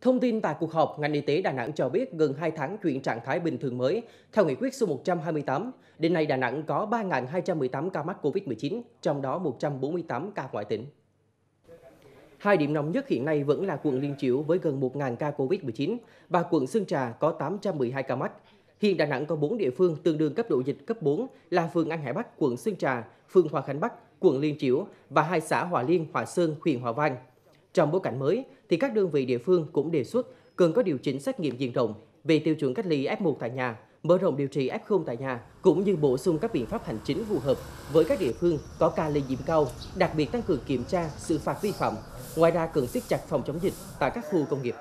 Thông tin tại cuộc họp, ngành y tế Đà Nẵng cho biết gần 2 tháng chuyển trạng thái bình thường mới. Theo nghị quyết số 128, đến nay Đà Nẵng có 3.218 ca mắc COVID-19, trong đó 148 ca ngoại tỉnh. Hai điểm nóng nhất hiện nay vẫn là quận Liên Chiểu với gần 1.000 ca COVID-19 và quận Sơn Trà có 812 ca mắc. Hiện Đà Nẵng có 4 địa phương tương đương cấp độ dịch cấp 4 là phường An Hải Bắc, quận Sơn Trà, phường Hòa Khánh Bắc, quận Liên Chiểu và hai xã Hòa Liên, Hòa Sơn, huyện Hòa Vang. Trong bối cảnh mới, thì các đơn vị địa phương cũng đề xuất cần có điều chỉnh xét nghiệm diện rộng về tiêu chuẩn cách ly F1 tại nhà, mở rộng điều trị F0 tại nhà, cũng như bổ sung các biện pháp hành chính phù hợp với các địa phương có ca lây nhiễm cao, đặc biệt tăng cường kiểm tra, xử phạt vi phạm. Ngoài ra cần siết chặt phòng chống dịch tại các khu công nghiệp.